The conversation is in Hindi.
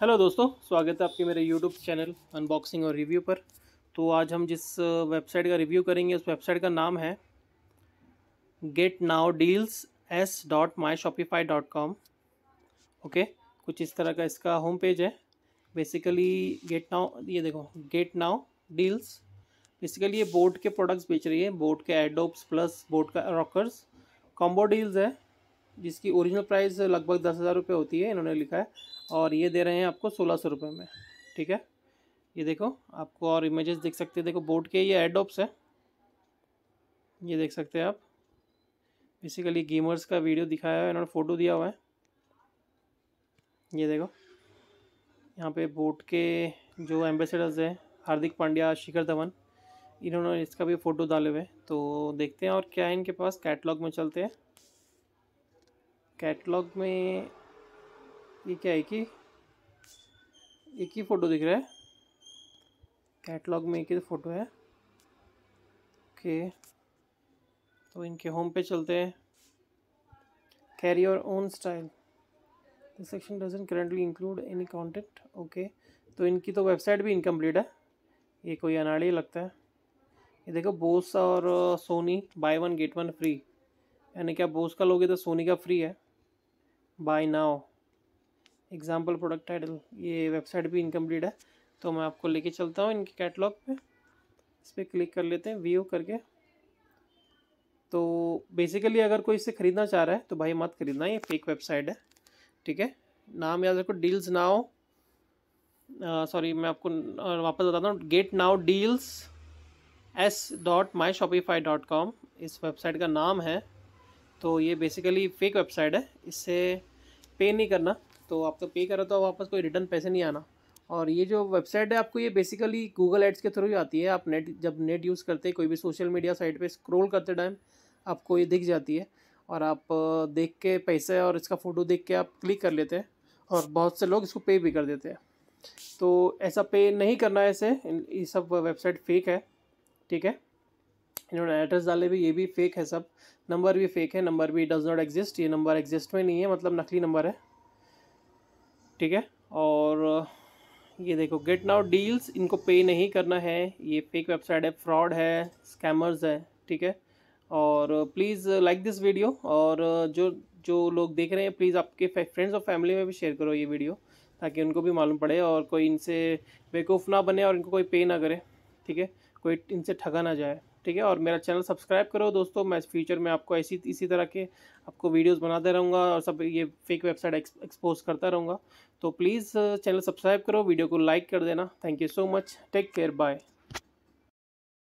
हेलो दोस्तों स्वागत है आपके मेरे यूट्यूब चैनल अनबॉक्सिंग और रिव्यू पर तो आज हम जिस वेबसाइट का रिव्यू करेंगे उस वेबसाइट का नाम है get now deals s dot my Shopify dot com okay कुछ इस तरह का इसका होम पेज है बेसिकली गेट नाउ ये देखो गेट नाउ डील्स बेसिकली ये बोट के प्रोडक्ट्स बेच रही है बोट के एडोप्स प्लस बोट का रॉकर्स कॉम्बो डील्स है जिसकी ओरिजिनल प्राइस लगभग दस हज़ार रुपये होती है इन्होंने लिखा है और ये दे रहे हैं आपको सोलह सौ रुपये में ठीक है ये देखो आपको और इमेजेस देख सकते हैं देखो बोट के ये एडोप्स है ये देख सकते हैं आप बेसिकली गेमर्स का वीडियो दिखाया है इन्होंने फ़ोटो दिया हुआ है ये देखो यहाँ पे बोट के जो एम्बेसडर्स हैं हार्दिक पांड्या शिखर धवन इन्होंने इसका भी फ़ोटो डाले हुए तो देखते हैं और क्या है इनके पास कैटलॉग में चलते हैं कैटलॉग में ये क्या है कि एक ही फ़ोटो दिख रहा है कैटलॉग में एक ही फ़ोटो है ओके तो इनके होम पे चलते हैं carry your own style the section doesn't currently include any content okay तो इनकी तो वेबसाइट भी इनकम्प्लीट है ये कोई अनाड़ी लगता है ये देखो बोस और Sony buy one get one free यानी क्या बोस का लोगे तो सोनी का फ्री है buy now example product title ये वेबसाइट भी इनकम्प्लीट है तो मैं आपको लेके चलता हूँ इनके कैटलॉग पे इस पर क्लिक कर लेते हैं व्यू करके तो बेसिकली अगर कोई इसे ख़रीदना चाह रहा है तो भाई मत खरीदना ये फेक वेबसाइट है ठीक है नाम याद रखो डील्स नाओ सॉरी मैं आपको वापस बताता हूँ get now deals s dot my Shopify dot com इस वेबसाइट का नाम है तो ये बेसिकली फेक वेबसाइट है इससे पे नहीं करना तो आप तो पे करो तो वापस कोई रिटर्न पैसे नहीं आना और ये जो वेबसाइट है आपको ये बेसिकली गूगल एड्स के थ्रू ही आती है आप नेट जब नेट यूज़ करते कोई भी सोशल मीडिया साइट पे स्क्रॉल करते टाइम आपको ये दिख जाती है और आप देख के पैसे और इसका फ़ोटो देख के आप क्लिक कर लेते हैं और बहुत से लोग इसको पे भी कर देते हैं तो ऐसा पे नहीं करना है ऐसे ये सब वेबसाइट फेक है ठीक है इन्होंने एड्रेस डाले भी ये भी फेक है सब नंबर भी फेक है नंबर भी डज नॉट एग्जिस्ट ये नंबर एग्जिस्ट में नहीं है मतलब नकली नंबर है ठीक है और ये देखो गेट नाउ डील्स इनको पे नहीं करना है ये फेक वेबसाइट है फ्रॉड है स्कैमर्स है ठीक है और प्लीज़ लाइक दिस वीडियो और जो जो लोग देख रहे हैं प्लीज़ आपके फ्रेंड्स और फैमिली में भी शेयर करो ये वीडियो ताकि उनको भी मालूम पड़े और कोई इनसे बेवकूफ़ ना बने और इनको कोई पे ना करे ठीक है कोई इनसे ठगा ना जाए ठीक है और मेरा चैनल सब्सक्राइब करो दोस्तों मैं फ्यूचर में आपको ऐसी इसी तरह के आपको वीडियोस बनाते रहूँगा और सब ये फेक वेबसाइट एक्सपोज करता रहूँगा तो प्लीज़ चैनल सब्सक्राइब करो वीडियो को लाइक कर देना thank you so much take care bye